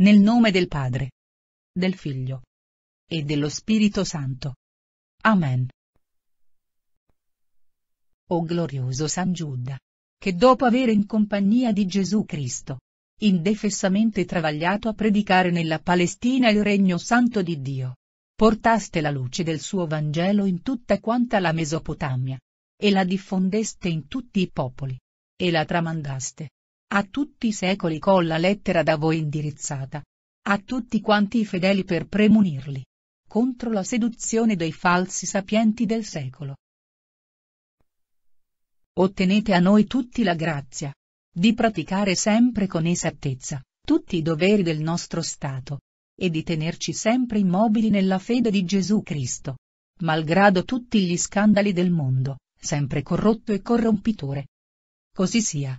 Nel nome del Padre, del Figlio e dello Spirito Santo. Amen. O glorioso San Giuda, che dopo avere in compagnia di Gesù Cristo, indefessamente travagliato a predicare nella Palestina il regno santo di Dio, portaste la luce del suo Vangelo in tutta quanta la Mesopotamia, e la diffondeste in tutti i popoli, e la tramandaste, a tutti i secoli con la lettera da voi indirizzata. A tutti quanti i fedeli per premunirli. Contro la seduzione dei falsi sapienti del secolo. Ottenete a noi tutti la grazia. Di praticare sempre con esattezza, tutti i doveri del nostro Stato. E di tenerci sempre immobili nella fede di Gesù Cristo. Malgrado tutti gli scandali del mondo, sempre corrotto e corrompitore. Così sia.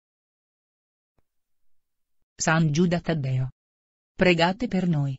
San Giuda Taddeo. Pregate per noi.